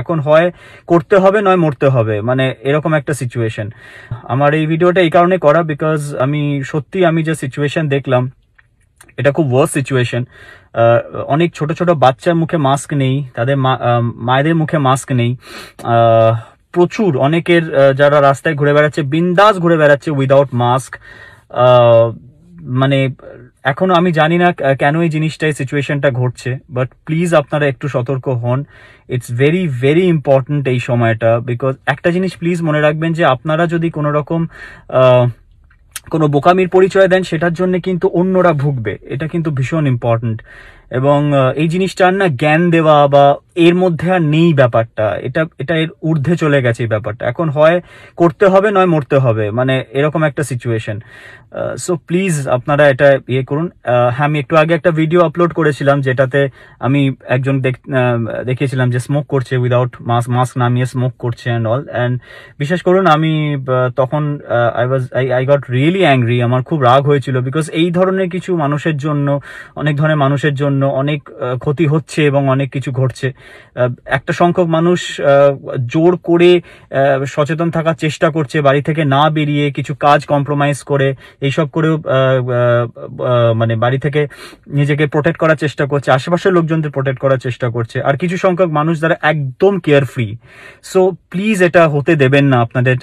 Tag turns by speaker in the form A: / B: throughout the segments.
A: এখন হয় করতে হবে নয় মরতে হবে মানে এরকম একটা সিচুয়েশন আমার এই ভিডিওটা এই কারণে করা বিকজ আমি সত্যি আমি যে সিচুয়েশন দেখলাম এটা খুব ওয়ার্স সিচুয়েশন অনেক ছোট ছোট বাচ্চার মুখে মাস্ক নেই তাদের মায়েদের মুখে মাস্ক নেই প্রচুর অনেকের যারা রাস্তায় ঘুরে বেড়াচ্ছে বিন্দাস ঘুরে বেড়াচ্ছে উইদাউট মাস্ক মানে এখনও আমি জানি না কেন এই জিনিসটা এই সিচুয়েশনটা ঘটছে বাট প্লিজ আপনারা একটু সতর্ক হন ইটস ভেরি ভেরি ইম্পর্টেন্ট এই সময়টা বিকজ একটা জিনিস প্লিজ মনে রাখবেন যে আপনারা যদি কোনো রকম কোনো বোকামির পরিচয় দেন সেটার জন্য কিন্তু অন্যরা ভুগবে এটা কিন্তু ভীষণ ইম্পর্টেন্ট এবং এই জিনিসটা আর না জ্ঞান দেওয়া বা এর মধ্যে আর নেই ব্যাপারটা এটা এটা এর ঊর্ধ্বে চলে গেছে এই ব্যাপারটা এখন হয় করতে হবে নয় মরতে হবে মানে এরকম একটা সিচুয়েশন সো প্লিজ আপনারা এটা ইয়ে করুন হ্যাঁ আমি একটু আগে একটা ভিডিও আপলোড করেছিলাম যেটাতে আমি একজন দেখিয়েছিলাম যে স্মোক করছে উইদাউট মাস্ক মাস্ক নামিয়ে স্মোক করছে অ্যান্ড অল অ্যান্ড বিশেষ করুন আমি তখন I was I I got really angry আমার খুব রাগ হয়েছিল বিকজ এই ধরনের কিছু মানুষের জন্য অনেক ধরনের মানুষের জন্য জন্য অনেক ক্ষতি হচ্ছে এবং অনেক কিছু ঘটছে একটা সংখ্যক মানুষ জোর করে সচেতন থাকার চেষ্টা করছে বাড়ি থেকে না বেরিয়ে কিছু কাজ কম্প্রোমাইজ করে এইসব করেও মানে বাড়ি থেকে নিজেকে প্রোটেক্ট করার চেষ্টা করছে আশেপাশের লোকজনদের প্রোটেক্ট করার চেষ্টা করছে আর কিছু সংখ্যক মানুষ যারা একদম কেয়ার ফ্রি সো প্লিজ এটা হতে দেবেন না আপনাদের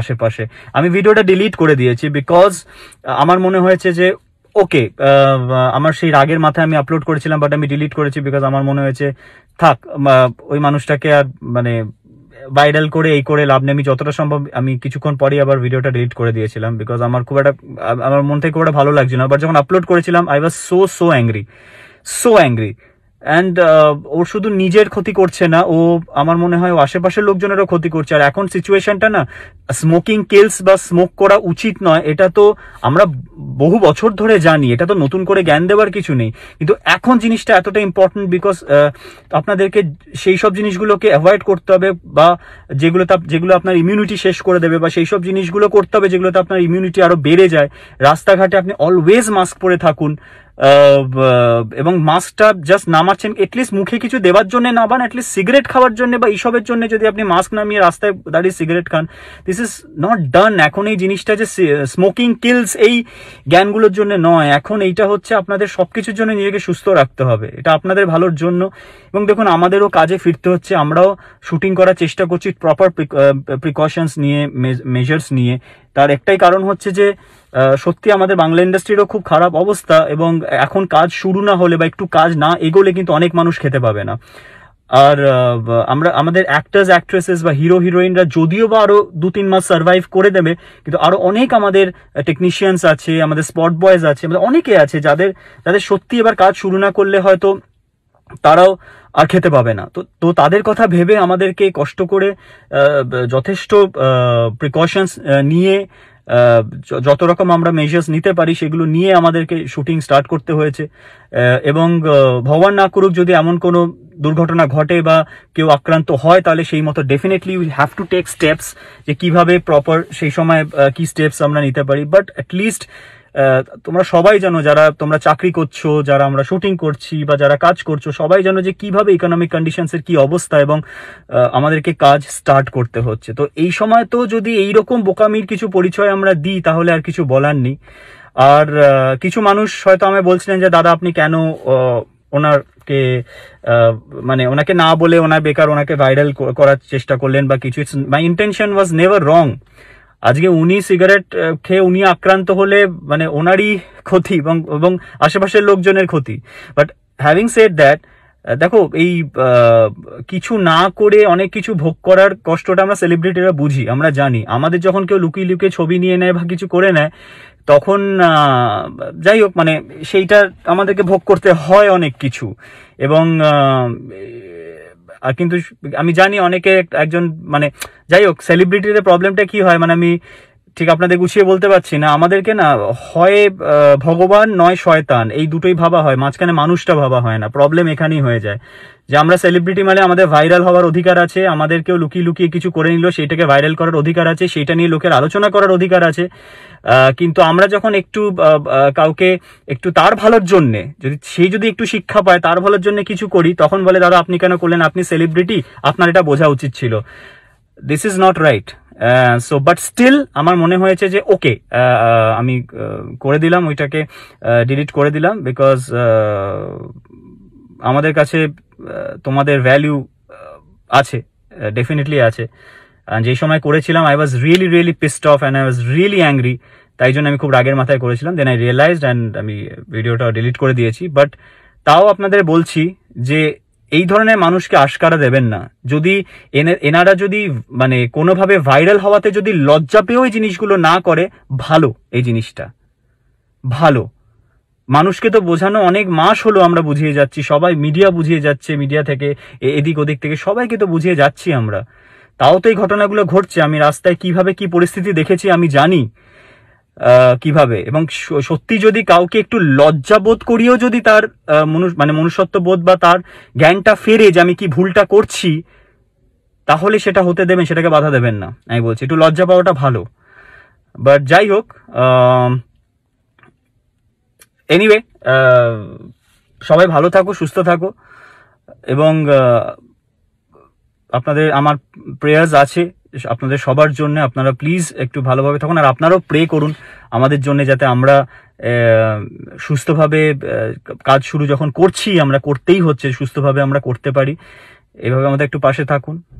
A: আশেপাশে আমি ভিডিওটা ডিলিট করে দিয়েছি বিকজ আমার মনে হয়েছে যে ওকে um, আমার সেই রাগের মাথায় আমি আপলোড করেছিলাম বাট আমি ডিলিট করেছি বিকজ আমার মনে হয়েছে থাক ওই মানুষটাকে আর মানে ভাইরাল করে এই করে লাভ নেই আমি যতটা সম্ভব আমি কিছুক্ষণ পরেই আবার ভিডিওটা ডিলিট করে দিয়েছিলাম বিকজ আমার খুব একটা আমার মন থেকে খুব একটা ভালো লাগছিল না বাট যখন আপলোড করেছিলাম I was so so angry so angry and ওর শুধু নিজের ক্ষতি করছে না ও আমার মনে হয় আশেপাশের লোকজনেরও ক্ষতি করছে আর এখন সিচুয়েশনটা না স্মোকিং কেলস বা স্মোক করা উচিত নয় এটা তো আমরা বহু বছর ধরে জানি এটা তো নতুন করে জ্ঞান দেওয়ার কিছু নেই কিন্তু এখন জিনিসটা এতটা ইম্পর্টেন্ট বিকজ আপনাদেরকে সেই সব জিনিসগুলোকে অ্যাভয়েড করতে হবে বা যেগুলো যেগুলো আপনার ইমিউনিটি শেষ করে দেবে বা সেই সব জিনিসগুলো করতে হবে যেগুলোতে আপনার ইমিউনিটি আরও বেড়ে যায় রাস্তাঘাটে আপনি অলওয়েজ মাস্ক পরে থাকুন এবং মাস্কটা জাস্ট নামাচ্ছেন এটলিস্ট মুখে কিছু দেওয়ার জন্য নামান অ্যাটলিস্ট সিগারেট খাওয়ার জন্য বা এইসবের জন্য যদি আপনি মাস্ক নামিয়ে রাস্তায় দাঁড়িয়ে সিগারেট খান দিস ইজ নট ডান এখন এই জিনিসটা যে স্মোকিং কিলস এই জ্ঞানগুলোর জন্য নয় এখন এইটা হচ্ছে আপনাদের সব কিছুর জন্য নিজেকে সুস্থ রাখতে হবে এটা আপনাদের ভালোর জন্য এবং দেখুন আমাদেরও কাজে ফিরতে হচ্ছে আমরাও শুটিং করার চেষ্টা করছি প্রপার প্রিকশনস নিয়ে মেজার্স নিয়ে তার একটাই কারণ হচ্ছে যে সত্যি আমাদের বাংলা ইন্ডাস্ট্রিরও খুব খারাপ অবস্থা এবং এখন কাজ শুরু না হলে বা একটু কাজ না এগোলে কিন্তু অনেক মানুষ খেতে পাবে না আর আমরা আমাদের অ্যাক্টার্স অ্যাক্ট্রেসেস বা হিরো হিরোইনরা যদিও বা আরও দু তিন মাস সার্ভাইভ করে দেবে কিন্তু আরও অনেক আমাদের টেকনিশিয়ানস আছে আমাদের স্পট বয়েজ আছে আমাদের অনেকে আছে যাদের যাদের সত্যি এবার কাজ শুরু না করলে হয়তো তারাও আর খেতে পাবে না তো তো তাদের কথা ভেবে আমাদেরকে কষ্ট করে যথেষ্ট প্রিকশনস নিয়ে যত রকম আমরা মেজার্স নিতে পারি সেগুলো নিয়ে আমাদেরকে শুটিং স্টার্ট করতে হয়েছে এবং ভগবান না করুক যদি এমন কোনো দুর্ঘটনা ঘটে বা কেউ আক্রান্ত হয় তাহলে সেই মতো definitely we have to take steps যে কিভাবে প্রপার সেই সময় কি স্টেপস আমরা নিতে পারি বাট অ্যাটলিস্ট লিস্ট তোমরা সবাই জানো যারা তোমরা চাকরি করছো যারা আমরা শুটিং করছি বা যারা কাজ করছো সবাই জানো যে কিভাবে ইকোনমিক কন্ডিশনসের কি অবস্থা এবং আমাদেরকে কাজ স্টার্ট করতে হচ্ছে তো এই সময় তো যদি এইরকম বোকামির কিছু পরিচয় আমরা দিই তাহলে আর কিছু বলার নেই আর কিছু মানুষ হয়তো আমি বলছিলেন যে দাদা আপনি কেন ওনারকে মানে ওনাকে না বলে ওনার বেকার ওনাকে ভাইরাল করার চেষ্টা করলেন বা কিছু it's my intention was never wrong আজকে উনি সিগারেট খেয়ে উনি আক্রান্ত হলে মানে ওনারই ক্ষতি এবং এবং আশেপাশের লোকজনের ক্ষতি বাট হ্যাভিং সেড দ্যাট দেখো এই কিছু না করে অনেক কিছু ভোগ করার কষ্টটা আমরা সেলিব্রিটিরা বুঝি আমরা জানি আমাদের যখন কেউ লুকিয়ে লুকিয়ে ছবি নিয়ে নেয় বা কিছু করে নেয় তখন যাই হোক মানে সেইটা আমাদেরকে ভোগ করতে হয় অনেক কিছু এবং আর কিন্তু আমি জানি অনেকে একজন মানে যাই হোক সেলিব্রিটিদের প্রবলেমটা কি হয় মানে আমি ঠিক আপনাদের গুছিয়ে বলতে পারছি না আমাদেরকে না হয় ভগবান নয় শয়তান এই দুটোই ভাবা হয় মাঝখানে মানুষটা ভাবা হয় না প্রবলেম এখানেই হয়ে যায় যে আমরা সেলিব্রিটি মানে আমাদের ভাইরাল হওয়ার অধিকার আছে আমাদেরকেও লুকিয়ে লুকিয়ে কিছু করে নিল সেটাকে ভাইরাল করার অধিকার আছে সেটা নিয়ে লোকের আলোচনা করার অধিকার আছে কিন্তু আমরা যখন একটু কাউকে একটু তার ভালোর জন্যে যদি সে যদি একটু শিক্ষা পায় তার ভালোর জন্য কিছু করি তখন বলে দাদা আপনি কেন করলেন আপনি সেলিব্রিটি আপনার এটা বোঝা উচিত ছিল this is not right so but still আমার মনে হয়েছে যে ওকে uh, uh, আমি uh, করে দিলাম ওইটাকে ডিলিট করে দিলাম বিকজ আমাদের কাছে তোমাদের ভ্যালিউ আছে ডেফিনেটলি আছে যেই সময় করেছিলাম I was really really pissed off and I was really angry তাই জন্য আমি খুব রাগের মাথায় করেছিলাম দেন আই রিয়েলাইজড অ্যান্ড আমি ভিডিওটা ডিলিট করে দিয়েছি বাট তাও আপনাদের বলছি যে এই ধরনের মানুষকে আশকারা দেবেন না যদি এনারা যদি মানে কোনোভাবে ভাইরাল হওয়াতে যদি লজ্জা পেয়েও এই জিনিসগুলো না করে ভালো এই জিনিসটা ভালো মানুষকে তো বোঝানো অনেক মাস হলো আমরা বুঝিয়ে যাচ্ছি সবাই মিডিয়া বুঝিয়ে যাচ্ছে মিডিয়া থেকে এদিক ওদিক থেকে সবাইকে তো বুঝিয়ে যাচ্ছি আমরা তাও তো এই ঘটনাগুলো ঘটছে আমি রাস্তায় কিভাবে কি পরিস্থিতি দেখেছি আমি জানি কিভাবে এবং সত্যি যদি কাউকে একটু লজ্জা বোধ করিয়েও যদি তার মানে মনুষ্যত্ব বোধ বা তার জ্ঞানটা ফেরে যে আমি কি ভুলটা করছি তাহলে সেটা হতে দেবেন সেটাকে বাধা দেবেন না আমি বলছি একটু লজ্জা পাওয়াটা ভালো বাট যাই হোক এনিওয়ে সবাই ভালো থাকো সুস্থ থাকো এবং আপনাদের আমার প্রেয়ার্স আছে আপনাদের সবার জন্য আপনারা প্লিজ একটু ভালোভাবে থাকুন আর আপনারাও প্রে করুন আমাদের জন্য যাতে আমরা সুস্থভাবে কাজ শুরু যখন করছি আমরা করতেই হচ্ছে সুস্থভাবে আমরা করতে পারি এভাবে আমাদের একটু পাশে থাকুন